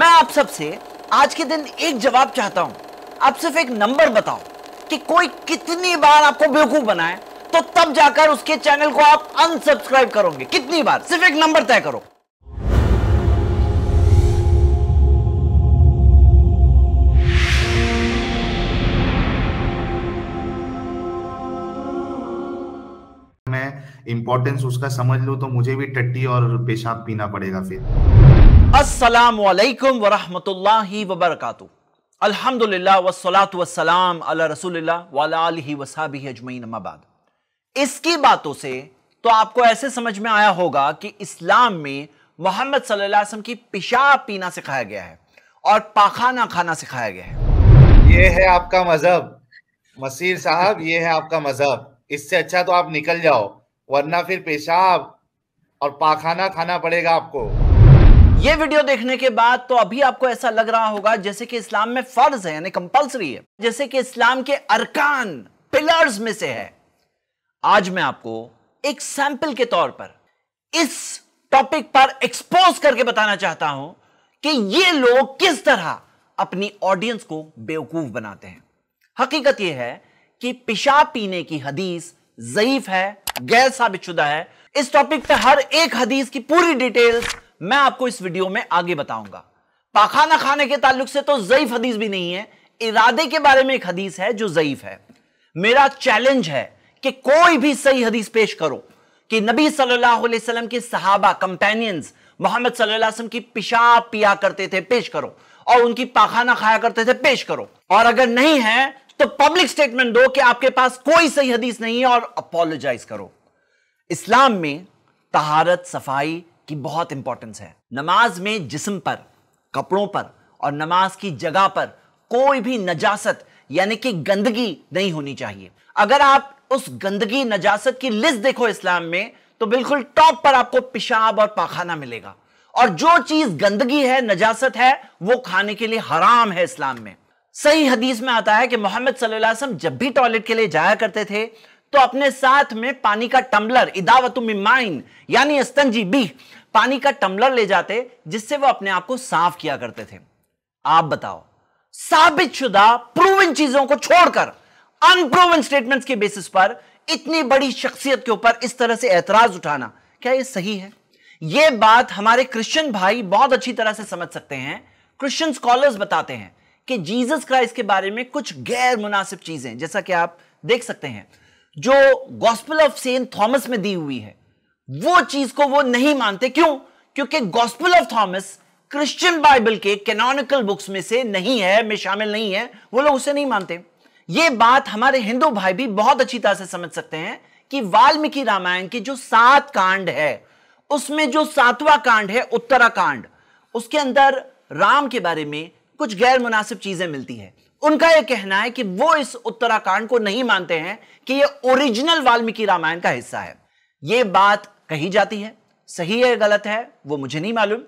मैं आप सबसे आज के दिन एक जवाब चाहता हूं आप सिर्फ एक नंबर बताओ कि कोई कितनी बार आपको बेवकूफ बनाए तो तब जाकर उसके चैनल को आप अनसब्सक्राइब करोगे कितनी बार सिर्फ एक नंबर तय करो मैं इंपॉर्टेंस उसका समझ लो तो मुझे भी टट्टी और पेशाब पीना पड़ेगा फिर असलकम वरहमल वबरक अल्हम्दुलिल्लाह वसलात वसलाम अला रसूलिल्लाह वाला वसाबी अजमैन अम्माबाद इसकी बातों से तो आपको ऐसे समझ में आया होगा कि इस्लाम में मोहम्मद सल्लल्लाहु अलैहि वसल्लम की पेशाब पीना सिखाया गया है और पाखाना खाना सिखाया गया है ये है आपका मजहब मसीर साहब ये है आपका मजहब इससे अच्छा तो आप निकल जाओ वरना फिर पेशाब और पाखाना खाना पड़ेगा आपको ये वीडियो देखने के बाद तो अभी आपको ऐसा लग रहा होगा जैसे कि इस्लाम में फर्ज है यानी कंपलसरी है जैसे कि इस्लाम के अरकान पिलर्स में से है आज मैं आपको एक सैंपल के तौर पर इस टॉपिक पर एक्सपोज करके बताना चाहता हूं कि ये लोग किस तरह अपनी ऑडियंस को बेवकूफ बनाते हैं हकीकत यह है कि पिशाब पीने की हदीस जयीफ है गैर साबित शुदा है इस टॉपिक पे हर एक हदीस की पूरी डिटेल्स मैं आपको इस वीडियो में आगे बताऊंगा पाखाना खाने के ताल्लुक से तो जयीफ हदीस भी नहीं है इरादे के बारे में एक हदीस है जो जईफ है मेरा चैलेंज है कि कोई भी सही हदीस पेश करो कि नबी सल्लल्लाहु अलैहि वसल्लम के सहाबा कंपेनियंस मोहम्मद वसल्लम की पिशा पिया करते थे पेश करो और उनकी पाखाना खाया करते थे पेश करो और अगर नहीं है तो पब्लिक स्टेटमेंट दो कि आपके पास कोई सही हदीस नहीं है और अपोलोजाइज करो इस्लाम में तहारत सफाई की बहुत इंपॉर्टेंस है नमाज में जिस्म पर कपड़ों पर और नमाज की जगह पर कोई भी नजासत यानी कि गंदगी नहीं होनी चाहिए अगर आप उस गंदगी नजासत की लिस्ट देखो इस्लाम में तो बिल्कुल टॉप पर आपको पेशाब और पाखाना मिलेगा और जो चीज गंदगी है नजासत है वो खाने के लिए हराम है इस्लाम में सही हदीस में आता है कि मोहम्मद सल्लल्लाहु अलैहि वसल्लम जब भी टॉयलेट के लिए जाया करते थे तो अपने साथ में पानी का टम्बलर इदावत यानी अस्तंजी बी पानी का टम्बलर ले जाते जिससे वो अपने आप को साफ किया करते थे आप बताओ साबित शुदा प्रूवन चीजों को छोड़कर अनप्रूवन स्टेटमेंट्स के बेसिस पर इतनी बड़ी शख्सियत के ऊपर इस तरह से एतराज उठाना क्या यह सही है यह बात हमारे क्रिश्चियन भाई बहुत अच्छी तरह से समझ सकते हैं क्रिश्चियन स्कॉलर्स बताते हैं कि जीसस क्राइस्ट के बारे में कुछ गैर मुनासिब चीजें जैसा कि आप देख सकते हैं जो गॉस्पल ऑफ सेंट थॉमस में दी हुई है वो चीज को वो नहीं मानते क्यों क्योंकि gospel of Thomas Christian Bible के कैनोनिकल बुक्स में से नहीं है में शामिल नहीं है वो लोग उसे नहीं मानते ये बात हमारे हिंदू भाई भी बहुत अच्छी तरह से समझ सकते हैं कि वाल्मीकि रामायण के जो सात कांड है उसमें जो सातवां कांड है उत्तराकांड उसके अंदर राम के बारे में कुछ गैर मुनासिब चीजें मिलती है उनका यह कहना है कि वो इस उत्तराकांड को नहीं मानते हैं कि यह ओरिजिनल वाल्मीकि रामायण का हिस्सा है यह बात कही जाती है सही है गलत है वो मुझे नहीं मालूम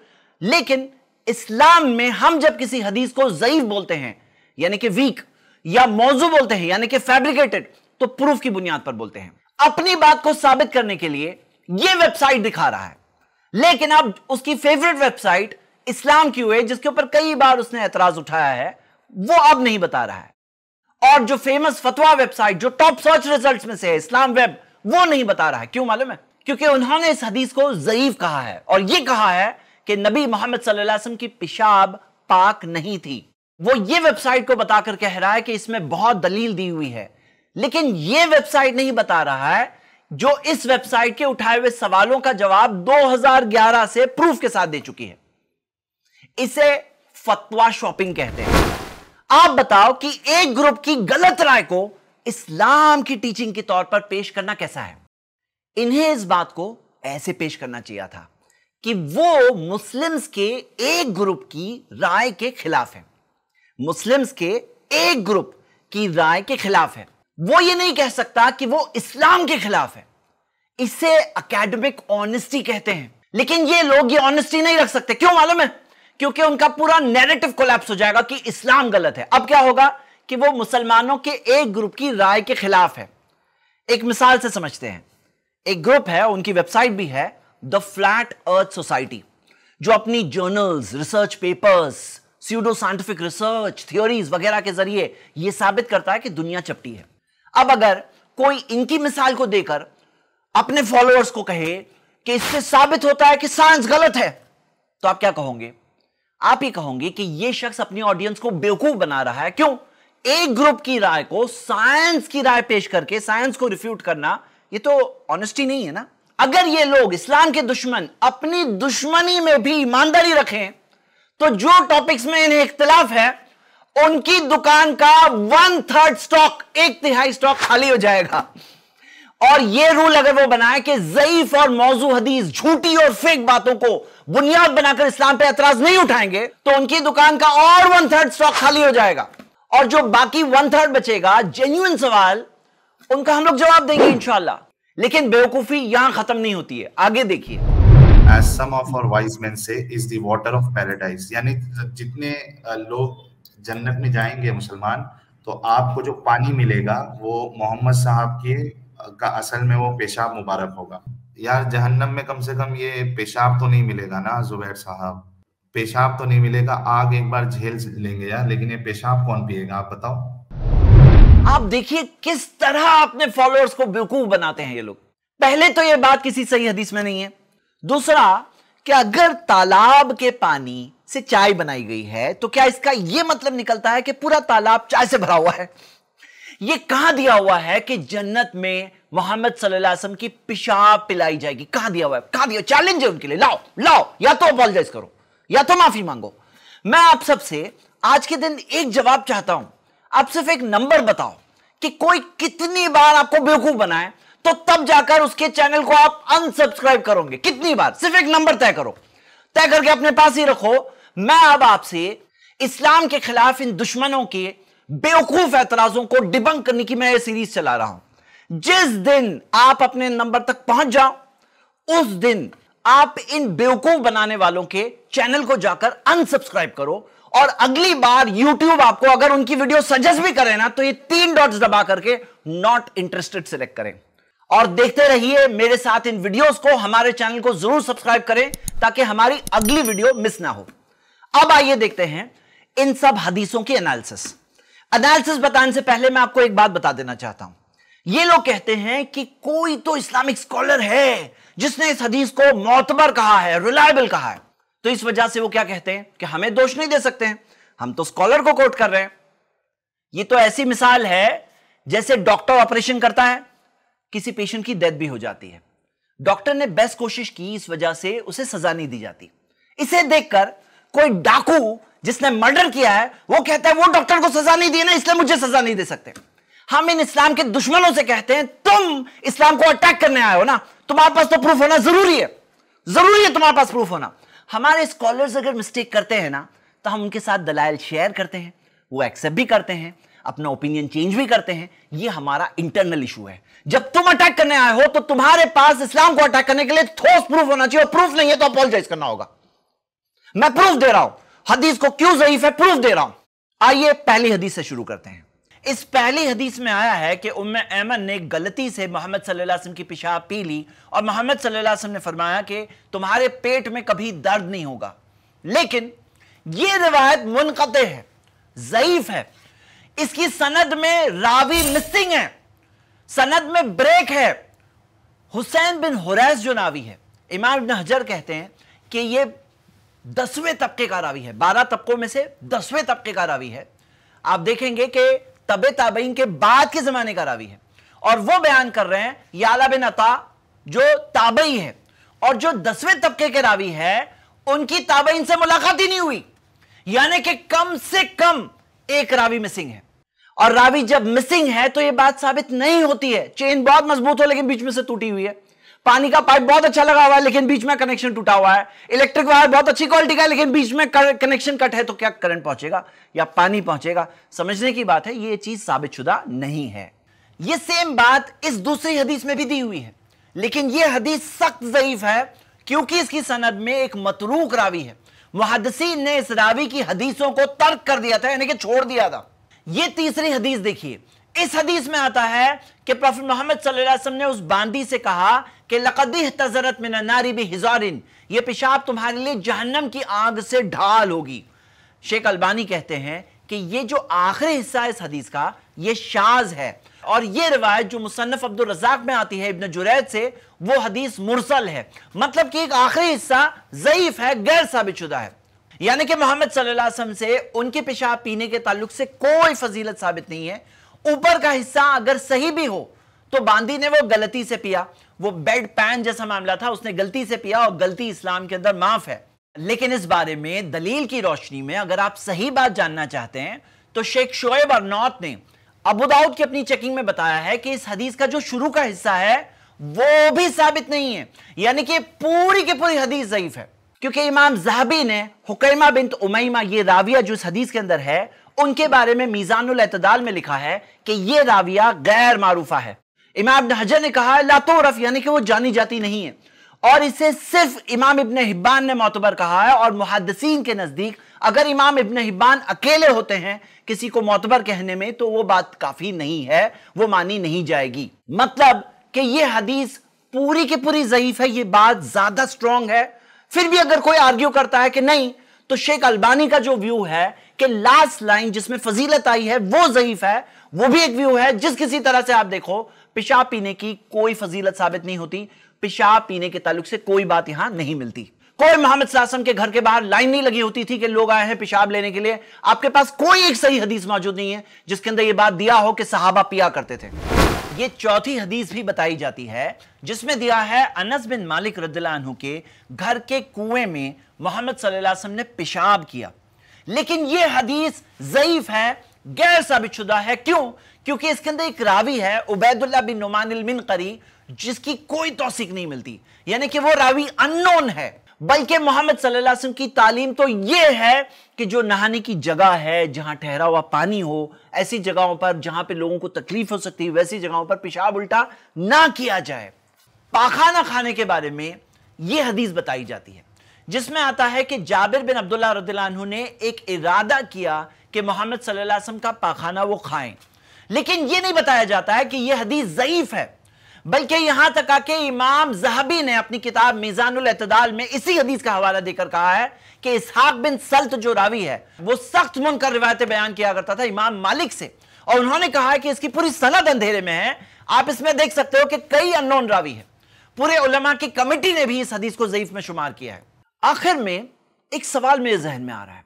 लेकिन इस्लाम में हम जब किसी हदीस को जईफ बोलते हैं यानी कि वीक या मौजू बोलते हैं यानी कि फैब्रिकेटेड तो प्रूफ की बुनियाद पर बोलते हैं अपनी बात को साबित करने के लिए यह वेबसाइट दिखा रहा है लेकिन अब उसकी फेवरेट वेबसाइट इस्लाम की हुए जिसके ऊपर कई बार उसने एतराज उठाया है वो अब नहीं बता रहा है और जो फेमस फतवा वेबसाइट जो टॉप सर्च रिजल्ट्स में से है इस्लाम वेब वो नहीं बता रहा है क्यों मालूम है क्योंकि उन्होंने इस हदीस को जयीफ कहा है और यह कहा है कि नबी मोहम्मद वसल्लम की पिशाब पाक नहीं थी वो ये वेबसाइट को बताकर कह रहा है कि इसमें बहुत दलील दी हुई है लेकिन ये वेबसाइट नहीं बता रहा है जो इस वेबसाइट के उठाए हुए सवालों का जवाब 2011 से प्रूफ के साथ दे चुकी है इसे फतवा शॉपिंग कहते हैं आप बताओ कि एक ग्रुप की गलत राय को इस्लाम की टीचिंग के तौर पर पेश करना कैसा है इन्हें इस बात को ऐसे पेश करना चाहिए था कि वो मुस्लिम्स के एक ग्रुप की राय के खिलाफ है मुस्लिम्स के एक ग्रुप की राय के खिलाफ है वो ये नहीं कह सकता कि वो इस्लाम के खिलाफ है इसे एकेडमिक ऑनेस्टी कहते हैं लेकिन ये लोग ये ऑनेस्टी नहीं रख सकते क्यों मालूम है क्योंकि उनका पूरा नेरेटिव कोलैप्स हो जाएगा कि इस्लाम गलत है अब क्या होगा कि वो मुसलमानों के एक ग्रुप की राय के खिलाफ है एक मिसाल से समझते हैं एक ग्रुप है उनकी वेबसाइट भी है द फ्लैट अर्थ सोसाइटी जो अपनी journals research papers pseudo scientific research theories वगैरह के जरिए यह साबित करता है कि दुनिया चपटी है अब अगर कोई इनकी मिसाल को देकर अपने फॉलोअर्स को कहे कि इससे साबित होता है कि साइंस गलत है तो आप क्या कहोगे आप ही कहोगे कि यह शख्स अपनी ऑडियंस को बेवकूफ बना रहा है क्यों एक ग्रुप की राय को साइंस की राय पेश करके साइंस को रिफ्यूट करना ये तो ऑनेस्टी नहीं है ना अगर ये लोग इस्लाम के दुश्मन अपनी दुश्मनी में भी ईमानदारी रखें तो जो टॉपिक्स में इन्हें इख्तलाफ है उनकी दुकान का वन थर्ड स्टॉक एक तिहाई स्टॉक खाली हो जाएगा और ये रूल अगर वो बनाए कि जईफ और मौजू हदीस झूठी और फेक बातों को बुनियाद बनाकर इस्लाम पे एतराज नहीं उठाएंगे तो उनकी दुकान का और वन थर्ड स्टॉक खाली हो जाएगा और जो बाकी वन थर्ड बचेगा जेन्यून सवाल उनका हम लोग जवाब देंगे इनशाला लेकिन बेवकूफी यहां खत्म नहीं होती है आगे देखिए As some of our wise men say, is the water of paradise. यानी जितने लोग जन्नत में जाएंगे मुसलमान तो आपको जो पानी मिलेगा वो मोहम्मद साहब के का असल में वो पेशाब मुबारक होगा यार जहन्नम में कम से कम ये पेशाब तो नहीं मिलेगा ना जुबैर साहब पेशाब तो नहीं मिलेगा आग एक बार झेल लेंगे यार लेकिन ये पेशाब कौन पिएगा आप बताओ आप देखिए किस तरह अपने फॉलोअर्स को बेवकूफ बनाते हैं ये लोग पहले तो ये बात किसी सही हदीस में नहीं है दूसरा कि अगर तालाब के पानी से चाय बनाई गई है तो क्या इसका यह मतलब निकलता है कि पूरा तालाब चाय से भरा हुआ है ये कहा दिया हुआ है कि जन्नत में मोहम्मद सल्लल्लाहु की पिशाब पिलाई जाएगी कहां दिया हुआ है कहा दिया चैलेंज है उनके लिए लाओ लाओ या तो अपॉलोजाइज करो या तो माफी मांगो मैं आप सबसे आज के दिन एक जवाब चाहता हूं आप सिर्फ एक नंबर बताओ कि कोई कितनी बार आपको बेवकूफ बनाए तो तब जाकर उसके चैनल को आप अनसब्सक्राइब करोगे कितनी बार सिर्फ एक नंबर तय करो तय करके अपने पास ही रखो मैं अब आपसे इस्लाम के खिलाफ इन दुश्मनों के बेवकूफ एतराजों को डिबंक करने की मैं ये सीरीज चला रहा हूं जिस दिन आप अपने नंबर तक पहुंच जाओ उस दिन आप इन बेवकूफ बनाने वालों के चैनल को जाकर अनसब्सक्राइब करो और अगली बार यूट्यूब आपको अगर उनकी वीडियो सजेस्ट भी करे ना तो ये तीन डॉट्स दबा करके नॉट इंटरेस्टेड सिलेक्ट करें और देखते रहिए मेरे साथ इन वीडियोस को हमारे चैनल को जरूर सब्सक्राइब करें ताकि हमारी अगली वीडियो मिस ना हो अब आइए देखते हैं इन सब हदीसों की एनालिसिस एनालिसिस बताने से पहले मैं आपको एक बात बता देना चाहता हूं ये लोग कहते हैं कि कोई तो इस्लामिक स्कॉलर है जिसने इस हदीस को मोतबर कहा है रिलायबल कहा है तो इस वजह से वो क्या कहते हैं कि हमें दोष नहीं दे सकते हैं हम तो स्कॉलर को कोट कर रहे हैं ये तो ऐसी मिसाल है जैसे डॉक्टर ऑपरेशन करता है किसी पेशेंट की डेथ भी हो जाती है डॉक्टर ने बेस्ट कोशिश की इस वजह से उसे सजा नहीं दी जाती इसे देखकर कोई डाकू जिसने मर्डर किया है वो कहता है वो डॉक्टर को सजा नहीं दी ना इसलिए मुझे सजा नहीं दे सकते हम इन इस्लाम के दुश्मनों से कहते हैं तुम इस्लाम को अटैक करने आए हो ना तुम्हारे पास तो प्रूफ होना जरूरी है जरूरी है तुम्हारे पास प्रूफ होना हमारे स्कॉलर्स अगर मिस्टेक करते हैं ना तो हम उनके साथ दलाइल शेयर करते हैं वो एक्सेप्ट भी करते हैं अपना ओपिनियन चेंज भी करते हैं ये हमारा इंटरनल इशू है जब तुम अटैक करने आए हो तो तुम्हारे पास इस्लाम को अटैक करने के लिए ठोस प्रूफ होना चाहिए और प्रूफ नहीं है तो अपॉलोजाइज करना होगा मैं प्रूफ दे रहा हूं हदीस को क्यों जयीफ है प्रूफ दे रहा हूं आइए पहली हदीस से शुरू करते हैं इस पहली हदीस में आया है कि उम्म ऐमन ने गलती से मोहम्मद सल्लल्लाहु अलैहि वसल्लम की पेशाब पी ली और मोहम्मद सल्लल्लाहु अलैहि वसल्लम ने फरमाया कि तुम्हारे पेट में कभी दर्द नहीं होगा लेकिन यह रिवायत मुनकते है ज़यीफ़ है इसकी सनद में रावी मिसिंग है सनद में ब्रेक है हुसैन बिन हुरैस जो नावी है इमाम इबन हजर कहते हैं कि यह दसवें तबके का रावी है बारह तबकों में से दसवें तबके का रावी है आप देखेंगे कि तबे ताबईन के बाद के जमाने का रावी है और वो बयान कर रहे हैं याला बिन अता जो ताबई है और जो दसवें तबके के रावी है उनकी ताबेन से मुलाकात ही नहीं हुई यानी कि कम से कम एक रावी मिसिंग है और रावी जब मिसिंग है तो यह बात साबित नहीं होती है चेन बहुत मजबूत हो लेकिन बीच में से टूटी हुई है पानी का पाइप बहुत अच्छा लगा हुआ है लेकिन बीच में कनेक्शन टूटा हुआ है इलेक्ट्रिक वायर बहुत अच्छी क्वालिटी का है लेकिन बीच में कनेक्शन कट है तो क्या करंट पहुंचेगा या पानी पहुंचेगा समझने की बात है ये चीज शुदा नहीं है ये सेम बात इस दूसरी हदीस में भी दी हुई है लेकिन यह हदीस सख्त जयीफ है क्योंकि इसकी सनद में एक मतरूक रावी है मुहदसी ने इस रावी की हदीसों को तर्क कर दिया था यानी कि छोड़ दिया था ये तीसरी हदीस देखिए इस हदीस में आता है कि प्रोफेट मोहम्मद सल्लल्लाहु अलैहि वसल्लम ने उस बांदी से कहा कि लकदी तजरत में नारी भी हिजारिन ये पेशाब तुम्हारे लिए जहन्नम की आग से ढाल होगी शेख अल्बानी कहते हैं कि ये जो आखिरी हिस्सा है इस हदीस का ये शाज है और ये रिवायत जो मुसन्फ अब्दुल रजाक में आती है इब्न जुरैद से वो हदीस मुरसल है मतलब कि एक आखिरी हिस्सा ज़यीफ है गैर साबित शुदा है यानी कि मोहम्मद सल्लल्लाहु अलैहि वसल्लम से उनके पेशाब पीने के ताल्लुक से कोई फजीलत साबित नहीं है ऊपर का हिस्सा अगर सही भी हो तो बांदी ने वो गलती से पिया वो बेड पैन जैसा मामला था उसने गलती से पिया और गलती इस्लाम के अंदर माफ है लेकिन इस बारे में दलील की रोशनी में अगर आप सही बात जानना चाहते हैं तो शेख शोएब अरनौत ने अबू की अपनी चेकिंग में बताया है कि इस हदीस का जो शुरू का हिस्सा है वो भी साबित नहीं है यानी कि पूरी की पूरी हदीस जयीफ है क्योंकि इमाम जहबी ने हुकैमा बिन उमैमा ये राविया जो इस हदीस के अंदर है उनके बारे में मीज़ानुल एतदाल में लिखा है कि ये राविया गैर मारूफा है इमाम इबन हजर ने कहा लातोरफ यानी कि वो जानी जाती नहीं है और इसे सिर्फ इमाम इबन हिब्बान ने मोतबर कहा है और मुहदसिन के नज़दीक अगर इमाम इबन हिब्बान अकेले होते हैं किसी को मोतबर कहने में तो वो बात काफ़ी नहीं है वो मानी नहीं जाएगी मतलब कि ये हदीस पूरी की पूरी ज़यीफ़ है ये बात ज़्यादा स्ट्रॉन्ग है फिर भी अगर कोई आर्ग्यू करता है कि नहीं तो शेख अल्बानी का जो व्यू है कि लास्ट लाइन जिसमें फजीलत आई है वो ज़यीफ़ है वो भी एक व्यू है जिस किसी तरह से आप देखो पिशाब पीने की कोई फजीलत साबित नहीं होती पेशाब पीने के ताल्लुक से कोई बात यहां नहीं मिलती कोई मोहम्मद सासम के घर के बाहर लाइन नहीं लगी होती थी कि लोग आए हैं पेशाब लेने के लिए आपके पास कोई एक सही हदीस मौजूद नहीं है जिसके अंदर यह बात दिया हो कि सहाबा पिया करते थे ये चौथी हदीस भी बताई जाती है जिसमें दिया है अनस बिन मालिक रद्दू के घर के कुएं में मोहम्मद सल्लल्लाहु अलैहि वसल्लम ने पेशाब किया लेकिन यह हदीस जयीफ है गैर साबित शुदा है क्यों क्योंकि इसके अंदर एक रावी है उबैदुल्ला बिन नुमान करी जिसकी कोई तोसीक नहीं मिलती यानी कि वो रावी अननोन है बल्कि मोहम्मद सल्लल्लाहु अलैहि वसल्लम की तालीम तो ये है कि जो नहाने की जगह है जहां ठहरा हुआ पानी हो ऐसी जगहों पर जहां पे लोगों को तकलीफ हो सकती है वैसी जगहों पर पेशाब उल्टा ना किया जाए पाखाना खाने के बारे में यह हदीस बताई जाती है जिसमें आता है कि जाबिर बिन अब्दुल्ला रदू ने एक इरादा किया कि मोहम्मद सल्लासम का पाखाना वो खाएं लेकिन ये नहीं बताया जाता है कि यह हदीस ज़यीफ़ है बल्कि यहां तक आके इमाम जहबी ने अपनी किताब मिजानुल एतदाल में इसी हदीस का हवाला देकर कहा है कि इसहाक बिन सल्त जो रावी है वो सख्त मुनकर रिवायतें बयान किया करता था इमाम मालिक से और उन्होंने कहा है कि इसकी पूरी सनद अंधेरे में है आप इसमें देख सकते हो कि कई अननोन रावी है पूरे उलमा की कमेटी ने भी इस हदीस को जयीफ में शुमार किया है आखिर में एक सवाल मेरे जहन में आ रहा है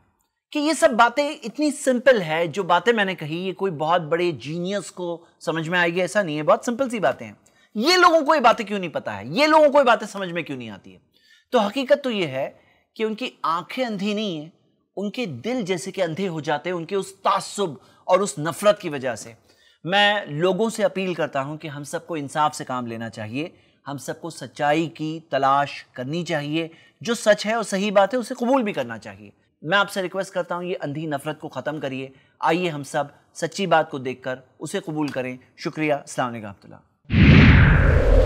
कि ये सब बातें इतनी सिंपल है जो बातें मैंने कही ये कोई बहुत बड़े जीनियस को समझ में आएगी ऐसा नहीं है बहुत सिंपल सी बातें हैं ये लोगों को ये बातें क्यों नहीं पता है ये लोगों को ये बातें समझ में क्यों नहीं आती है तो हकीकत तो ये है कि उनकी आंखें अंधी नहीं है उनके दिल जैसे कि अंधे हो जाते हैं उनके उस तासुब और उस नफरत की वजह से मैं लोगों से अपील करता हूं कि हम सबको इंसाफ से काम लेना चाहिए हम सबको सच्चाई की तलाश करनी चाहिए जो सच है और सही बात है उसे कबूल भी करना चाहिए मैं आपसे रिक्वेस्ट करता हूँ ये अंधी नफरत को ख़त्म करिए आइए हम सब सच्ची बात को देखकर उसे कबूल करें शुक्रिया अल्लाम